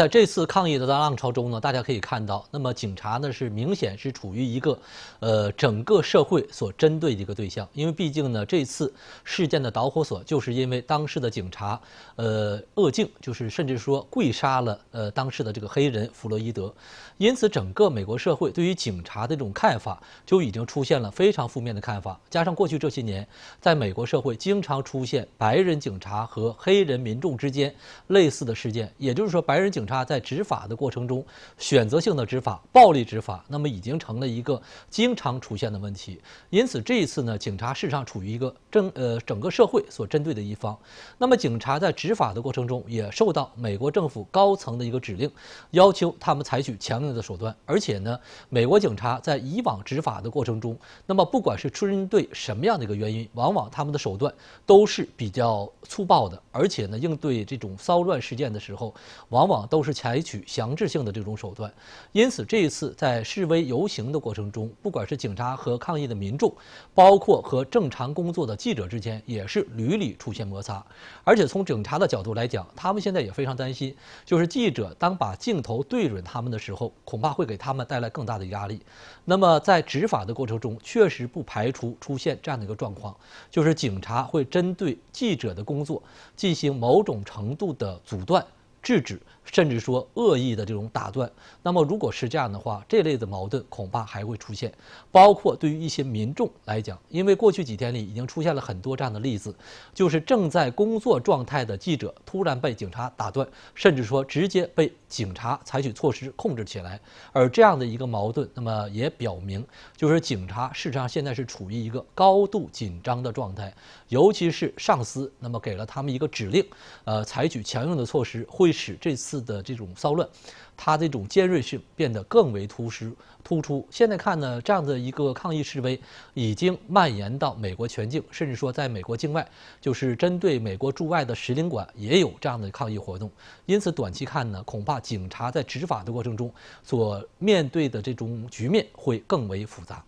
在这次抗议的大浪潮中呢，大家可以看到，那么警察呢是明显是处于一个，呃，整个社会所针对的一个对象，因为毕竟呢这次事件的导火索就是因为当时的警察，呃，恶境，就是甚至说跪杀了呃当时的这个黑人弗洛伊德，因此整个美国社会对于警察的这种看法就已经出现了非常负面的看法，加上过去这些年在美国社会经常出现白人警察和黑人民众之间类似的事件，也就是说白人警。他在执法的过程中，选择性的执法、暴力执法，那么已经成了一个经常出现的问题。因此这一次呢，警察事实上处于一个正呃整个社会所针对的一方。那么警察在执法的过程中，也受到美国政府高层的一个指令，要求他们采取强硬的手段。而且呢，美国警察在以往执法的过程中，那么不管是出对什么样的一个原因，往往他们的手段都是比较粗暴的。而且呢，应对这种骚乱事件的时候，往往都是采取强制性的这种手段。因此，这一次在示威游行的过程中，不管是警察和抗议的民众，包括和正常工作的记者之间，也是屡屡出现摩擦。而且从警察的角度来讲，他们现在也非常担心，就是记者当把镜头对准他们的时候，恐怕会给他们带来更大的压力。那么，在执法的过程中，确实不排除出现这样的一个状况，就是警察会针对记者的工作。进行某种程度的阻断。制止，甚至说恶意的这种打断。那么，如果是这样的话，这类的矛盾恐怕还会出现。包括对于一些民众来讲，因为过去几天里已经出现了很多这样的例子，就是正在工作状态的记者突然被警察打断，甚至说直接被警察采取措施控制起来。而这样的一个矛盾，那么也表明，就是警察事实上现在是处于一个高度紧张的状态，尤其是上司那么给了他们一个指令，呃，采取强硬的措施会。使这次的这种骚乱，它这种尖锐性变得更为突出。突出现在看呢，这样的一个抗议示威已经蔓延到美国全境，甚至说在美国境外，就是针对美国驻外的使领馆也有这样的抗议活动。因此，短期看呢，恐怕警察在执法的过程中所面对的这种局面会更为复杂。